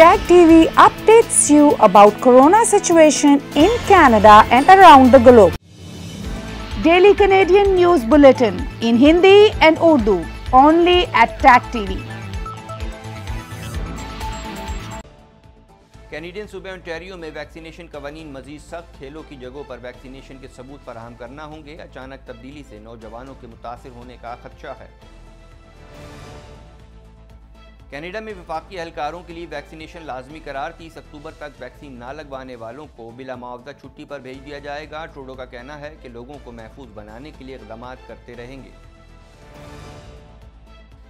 Tag TV updates you about corona situation in Canada and around the globe. Daily Canadian News Bulletin in Hindi and Urdu only at Tag TV. Canadian सूबे Ontario में vaccination कवानीन मजीद सख्त खेलों की जगहों पर vaccination के सबूत फराहम करना होंगे अचानक तब्दीली से नौजवानों के मुतासर होने का खदशा है कनाडा में विफाकी एहलकारों के लिए वैक्सीनेशन लाजमी करार 30 अक्टूबर तक वैक्सीन ना लगवाने वालों को बिला मुआवजा छुट्टी पर भेज दिया जाएगा ट्रोडो का कहना है कि लोगों को महफूज बनाने के लिए इकदाम करते रहेंगे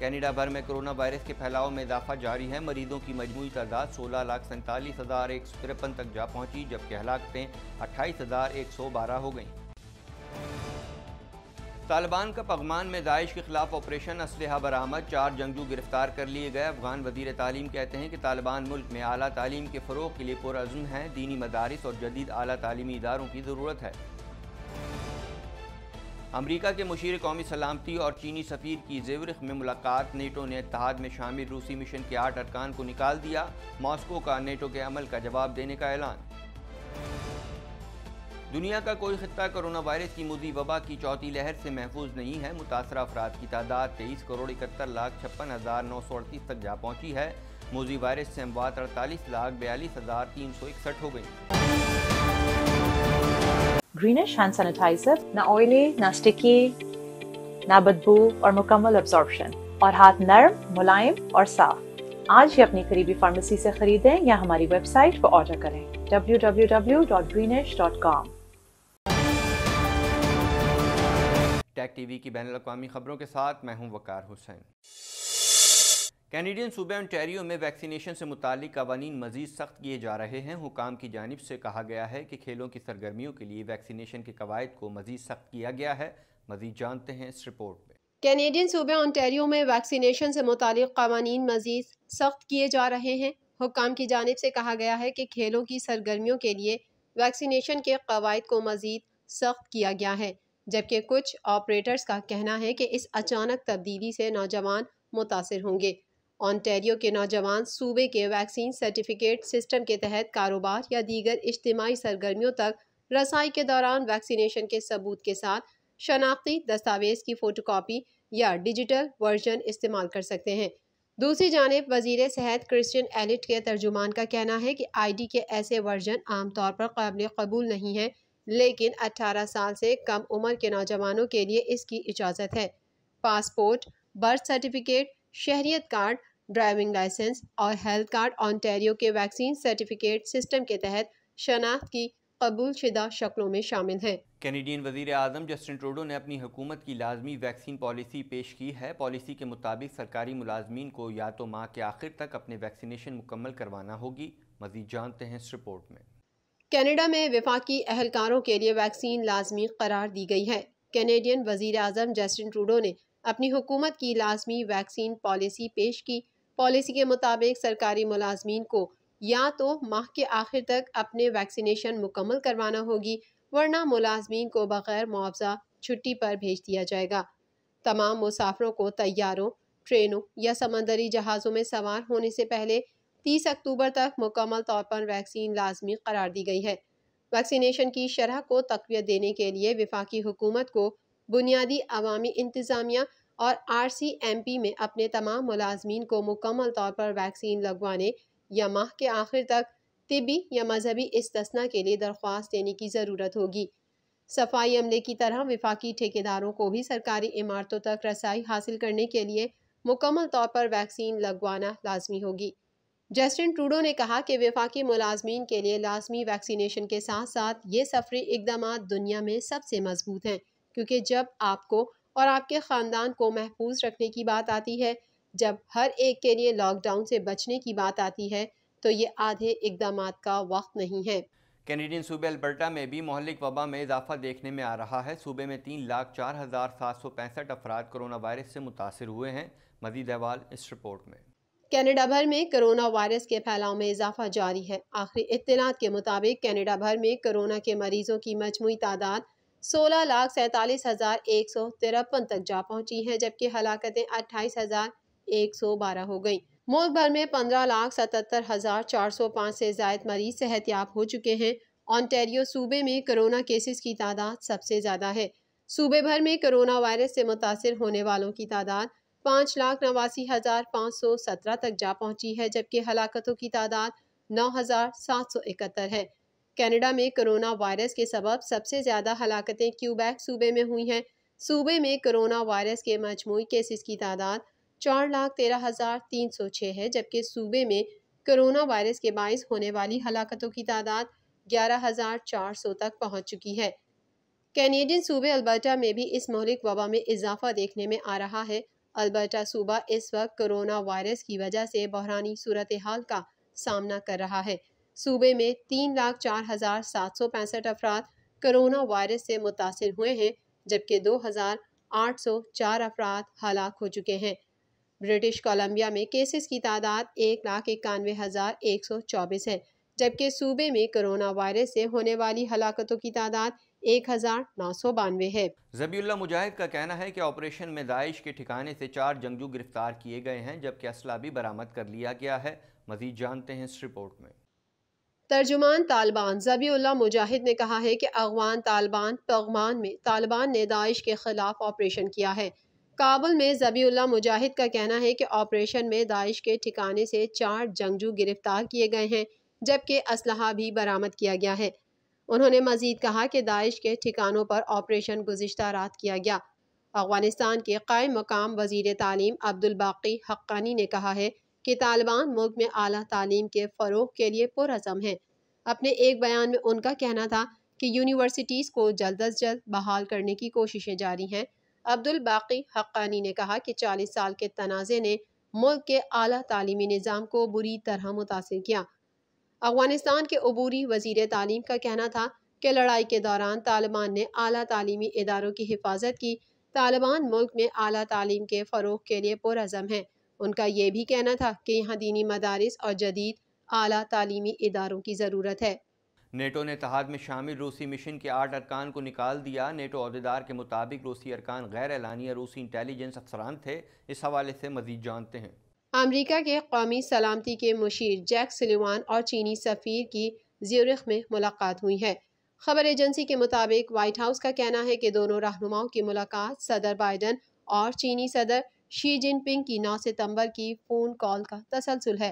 कनाडा भर में कोरोना वायरस के फैलाव में इजाफा जारी है मरीजों की मजमू तादाद सोलह लाख सैंतालीस हज़ार एक सौ तिरपन तक जा पहुंची जबकि हलाकतें अट्ठाईस हज़ार एक सौ बारह हो गईं तालिबान का पगमान में दाइश के खिलाफ ऑपरेशन असलहा बरामद चार जंगजू गिरफ्तार कर लिए गए अफगान वजीर तालीम कहते हैं कि तालिबान मुल्क में अली तालीम के फ़रोग के लिए पुरज़म हैं दीनी मदारस और जदीद अली तलीमी इदारों की ज़रूरत है अमरीका के मुशीर कौमी सलामती और चीनी सफ़ीर की जेवरख में मुलाकात नेटो ने इतिहाद में शामिल रूसी मिशन के आठ अरकान को निकाल दिया मॉस्को का नेटो के अमल का जवाब देने का ऐलान दुनिया का कोई खत्ता कोरोना वायरस की मोदी वबा की चौथी लहर से महफूज नहीं है मुतासर अफराद की तादाद तेईस करोड़ इकहत्तर लाख छप्पन हज़ार नौ सौ अड़तीस तक जा पहुँची है मोदी वायरस से अमवात अड़तालीस लाख बयालीस हज़ार तीन सौ इकसठ हो गई ग्रीनिश हैंड सैनिटाइजर ना ऑयली ना स्टिकी ना बदबू और मुकम्मल अब्जॉर्बशन और हाथ नर्म मुलायम और साफ आज ही अपनी करीबी फार्मेसी से खरीदें या हमारी वेबसाइट पर ऑर्डर करें www.greenish.com टी टीवी की बैन अवी खबरों के साथ मैं हूं वकार हुसैन कैनेडियन सूबे ऑन्टेरियो में वैक्सीनेशन से मुतल कवानीन मजीद सख्त किए जा रहे हैं हुकाम की जानब से कहा गया है कि खेलों की सरगर्मियों के लिए वैक्सीनेशन के कवायद को मजीद सख्त किया गया है मजीद जानते हैं इस रिपोर्ट में कैनेडियन सूबे ऑन्टेरियो में वैक्सीनेशन से मुतल कवानीन मजीद सख्त किए जा रहे हैं हुकाम की जानब से कहा गया है कि खेलों की सरगर्मियों के लिए वैक्सीनेशन के कवायद को मजीद सख्त किया गया है जबकि कुछ ऑपरेटर्स का कहना है कि इस अचानक तब्दीली से नौजवान मुतासर होंगे ऑनटेरियो के नौजवान सूबे के वैक्सीन सर्टिफिकेट सिस्टम के तहत कारोबार या दीगर इज्तमाही सरगर्मियों तक रसाई के दौरान वैक्सीनेशन के सबूत के साथ शनाख्ती दस्तावेज की फ़ोटोकॉपी या डिजिटल वर्जन इस्तेमाल कर सकते हैं दूसरी जानब वजीर सेहत क्रिश्चियन एलिट के तर्जुमान का कहना है कि आई डी के ऐसे वर्जन आमतौर पर काबिल कबूल नहीं हैं लेकिन 18 साल से कम उम्र के नौजवानों के लिए इसकी इजाज़त है पासपोर्ट बर्थ सर्टिफिकेट शहरीत कार्ड ड्राइविंग लाइसेंस और हेल्थ कार्ड ऑनटेरियो के वैक्सीन सर्टिफिकेट सिस्टम के तहत शनाख्त की कबूल शुदा शक्लों में शामिल हैं कैनेडियन वजीर अजम जस्टिन ट्रूडो ने अपनी हुकूमत की लाजमी वैक्सीन पॉलिसी पेश की है पॉलिसी के मुताबिक सरकारी मुलाजमीन को या तो माह के आखिर तक अपने वैक्सीनेशन मुकम्मल करवाना होगी मजीद जानते हैं इस रिपोर्ट में कनाडा में विफाकी अहलकारों के लिए वैक्सीन लाजमी करार दी गई है कैनेडियन वजीर अजम जस्टिन ट्रूडो ने अपनी हुकूमत की लाजमी वैक्सीन पॉलिसी पेश की पॉलिसी के मुताबिक सरकारी मुलाजमीन को या तो माह के आखिर तक अपने वैक्सीनेशन मुकम्मल करवाना होगी वरना मुलाजमीन को बगैर मुआवजा छुट्टी पर भेज दिया जाएगा तमाम मुसाफरों को तैयारों ट्रेनों या समंदरी जहाज़ों में सवार होने से पहले तीस अक्टूबर तक मुकम्मल तौर पर वैक्सीन लाजमी करार दी गई है वैक्सीनेशन की शरह को तकवीत देने के लिए विफाकी हुकूमत को बुनियादी अवामी इंतज़ामिया और आर सी एम पी में अपने तमाम मुलाजमीन को मुकम्मल तौर पर वैक्सीन लगवाने या माह के आखिर तक तबी या मजहबी इस्तना के लिए दरख्वास्त देने की ज़रूरत होगी सफाई अमले की तरह विफाकी ठेकेदारों को भी सरकारी इमारतों तक रसाई हासिल करने के लिए मुकम्मल तौर पर वैक्सीन लगवाना लाजमी होगी जस्टिन ट्रूडो ने कहा कि वफाकी मुलाजमीन के लिए लाजमी वैक्सीनेशन के साथ साथ ये सफरी इकदाम दुनिया में सबसे मजबूत हैं क्योंकि जब आपको और आपके ख़ानदान को महफूज रखने की बात आती है जब हर एक के लिए लॉकडाउन से बचने की बात आती है तो ये आधे इकदाम का वक्त नहीं है कैनेडियन सूबे अल्बर्टा में भी मोहलिक वबा में इजाफा देखने में आ रहा है सूबे में तीन लाख चार हज़ार सात सौ पैंसठ अफराद कोरोना वायरस से मुतासर हुए हैं मजीद अहवाल इस रिपोर्ट में कनाडा भर में कोरोना वायरस के फैलाव में इजाफा जारी है आखिरी इतलात के मुताबिक कनाडा भर में कोरोना के मरीजों की मजमू तादाद सोलह लाख सैंतालीस हज़ार एक सौ तिरपन तक जा पहुंची है जबकि हलाकतें अट्ठाईस हज़ार एक सौ बारह हो गई मुल्क भर में पंद्रह लाख सतहत्तर हज़ार चार सौ पाँच से जायद मरीज सेहतियाब हो चुके हैं ऑनटेरियो सूबे में कोरोना केसेस की तादाद सबसे ज़्यादा है सूबे भर में कोरोना वायरस से मुतासर होने वालों की तादाद पाँच लाख नवासी हज़ार पाँच सौ सत्रह तक जा पहुंची है जबकि हलाकतों की तादाद नौ हज़ार सात सौ इकहत्तर है कनाडा में कोरोना वायरस के सबब सबसे ज़्यादा हलाकतें क्यूबैक सूबे में हुई हैं सूबे में कोरोना वायरस के मजमू केसेस की तादाद चार लाख तेरह हज़ार तीन सौ छः है जबकि सूबे में कोरोना वायरस के बायस होने वाली हलाकतों की तादाद ग्यारह हज़ार चार सौ तक पहुँच चुकी है कैनेडियन सूबे अल्बर्टा में भी इस मौलिक वबा में इजाफा देखने में आ रहा है अलबर्टा सूबा इस वक्त कोरोना वायरस की वजह से बहरानी सूरत हाल का सामना कर रहा है सूबे में तीन लाख चार हज़ार सात सौ पैंसठ अफराद करोना वायरस से मुतासर हुए हैं जबकि दो हज़ार आठ सौ चार अफराद हलाक हो चुके हैं ब्रिटिश कोलंबिया में केसेस की तादाद एक लाख इक्यानवे हज़ार एक सौ चौबीस है जबकि सूबे में करोना वायरस से होने वाली हलाकतों की तादाद एक हजार नौ सौ बानवे है जबीउल्ला मुजाहिद का कहना है कि ऑपरेशन में दाइश के ठिकाने से चार जंगजू गिरफ्तार किए गए हैं जबकि असला भी बरामद कर लिया गया है मजीद जानते हैं इस रिपोर्ट में तर्जुमान तालिबान जबीउल्ला मुजाहिद ने कहा है कि अगवान तालिबान पगमान में तालिबान ने दाइश के खिलाफ ऑपरेशन किया है काबुल में जबीउल्ला मुजाहिद का कहना है कि ऑपरेशन में दाइश के ठिकाने से चार जंगजू गिरफ्तार किए गए हैं जबकि असलहा भी बरामद किया गया है उन्होंने मजीद कहा कि दाइश के ठिकानों पर ऑपरेशन गुजशत रात किया गया अफगानिस्तान के कायम मकाम वजीर तालीम अब्दुलबाकी हक्कानी ने कहा है कि तालिबान मुल्क में अली तालीम के फ़रोग के लिए पुरजम हैं अपने एक बयान में उनका कहना था कि यूनिवर्सिटीज़ को जल्द अज जल्द बहाल करने की कोशिशें जारी हैं अब्दुल बाकी हक्कानी ने कहा कि चालीस साल के तनाज़े ने मुल्क के अली तालीमी निज़ाम को बुरी तरह मुतासर किया अफगानिस्तान के अबूरी वजीर तालीम का कहना था कि लड़ाई के दौरान तालिबान ने अली तलीमी इदारों की हिफाजत की तालिबान मुल्क में अली तलीम के फ़रोग के लिए पुरज़म है उनका यह भी कहना था कि यहाँ दीनी मदारस और जदीद अली तलीमी इदारों की ज़रूरत है नेटो ने तहाद में शामिल रूसी मिशन के आठ अरकान को निकाल दिया नेटो अहदेदार के मुताबिक रूसी अरकान गैर एलानिया रूसी इंटेलिजेंस अफसरान थे इस हवाले से मजीद जानते हैं अमरीका के कौमी सलामती के मुशीर जैक सलीवान और चीनी सफ़ीर की ज्यूरख में मुलाकात हुई है खबर एजेंसी के मुताबिक वाइट हाउस का कहना है कि दोनों रहनुमाओं की मुलाकात सदर बाइडन और चीनी सदर शी जिनपिंग की नौ सितम्बर की फ़ोन कॉल का तसलसल है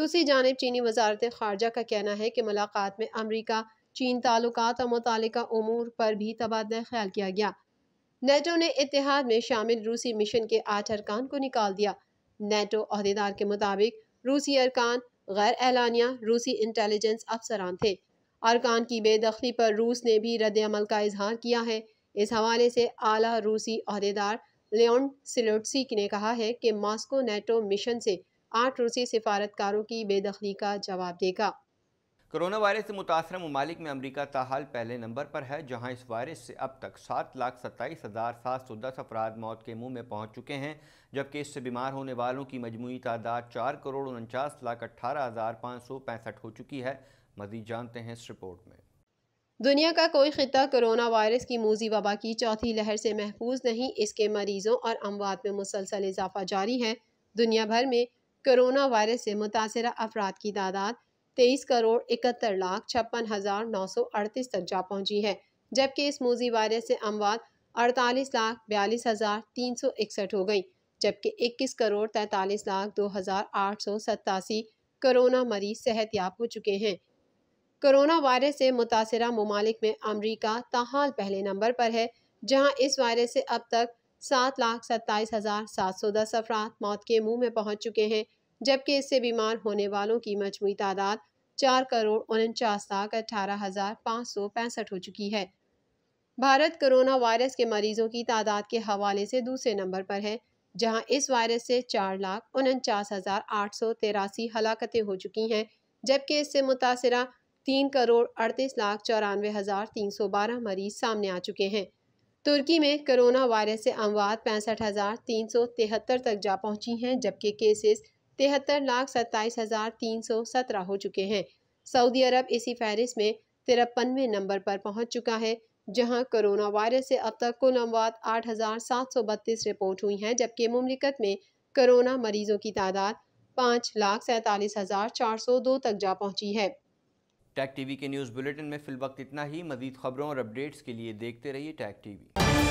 दूसरी जानब चीनी वजारत खारजा का कहना है कि मुलाकात में अमरीका चीन ताल्लुक और मुतल अमूर पर भी तबादला ख्याल किया गया नेटो ने इतिहाद में शामिल रूसी मिशन के आठ अरकान को निकाल दिया नेटो अहदेदार के मुताबिक रूसी अरकान गैर एलानिया रूसी इंटेलिजेंस अफसरान थे अरकान की बेदखली पर रूस ने भी रद्दमल का इजहार किया है इस हवाले से आला रूसी अहदेदार लियोन सिलोटसिक ने कहा है कि मॉस्को नेटो मिशन से आठ रूसी सिफारतकारों की बेदखली का जवाब देगा कोरोना वायरस से मुतासर ममालिक में अमरीका ताहाल पहले नंबर पर है जहाँ इस वायरस से अब तक सात लाख सत्ताईस हज़ार सात सौ दस अफराद मौत के मुँह में पहुँच चुके हैं जबकि इससे बीमार होने वालों की मजमू तादाद चार करोड़ उनचास लाख अट्ठारह हज़ार पाँच सौ पैंसठ हो चुकी है मजीद जानते हैं इस रिपोर्ट में दुनिया का कोई खिता कोरोना वायरस की मूजी वबा की चौथी लहर से महफूज नहीं इसके मरीजों और अमवात में मुसलसल इजाफा जारी है दुनिया भर में कोरोना वायरस से मुतासर अफराद की तादाद तेईस करोड़ इकहत्तर लाख छप्पन हज़ार नौ सौ अड़तीस तक जा पहुंची है जबकि इस मोजी वायरस से अमवात अड़तालीस लाख बयालीस हज़ार तीन सौ इकसठ हो गई जबकि इक्कीस करोड़ तैतालीस लाख दो हज़ार आठ सौ सतासी कोरोना मरीज सेहत याब हो चुके हैं कोरोना वायरस से मुतासर ममालिक में अमरीका ताहाल पहले नंबर पर है जहाँ इस वायरस से अब तक सात लाख सत्ताईस हज़ार सात सौ दस अफराद मौत के मुँह में पहुंच चुके हैं जबकि इससे बीमार होने वालों की मजमू तादाद चार करोड़ उनचास लाख अठारह हज़ार पाँच सौ पैंसठ हो चुकी है भारत कोरोना वायरस के मरीजों की तादाद के हवाले से दूसरे नंबर पर है जहां इस वायरस से चार लाख उनचास हज़ार आठ सौ तिरासी हलाकतें हो चुकी हैं जबकि इससे मुतासरा तीन करोड़ अड़तीस लाख चौरानवे हज़ार तीन सौ बारह मरीज सामने आ चुके हैं तुर्की में कोरोना वायरस से अमवात पैंसठ हज़ार तीन सौ तिहत्तर तक जा पहुंची हैं जबकि केसेस तिहत्तर लाख सत्ताईस हज़ार तीन सौ सत्रह हो चुके हैं सऊदी अरब इसी फहरिस्त में तिरपनवे नंबर पर पहुंच चुका है जहां कोरोना वायरस से अब तक कुल अमवात आठ हज़ार सात सौ बत्तीस रिपोर्ट हुई हैं जबकि ममलिकत में कोरोना मरीजों की तादाद पाँच लाख सैंतालीस हज़ार चार सौ दो तक जा पहुंची है टैग टीवी के न्यूज़ बुलेटिन में फ़िल वक्त इतना ही मजीद खबरों और अपडेट्स के लिए देखते रहिए टैग टीवी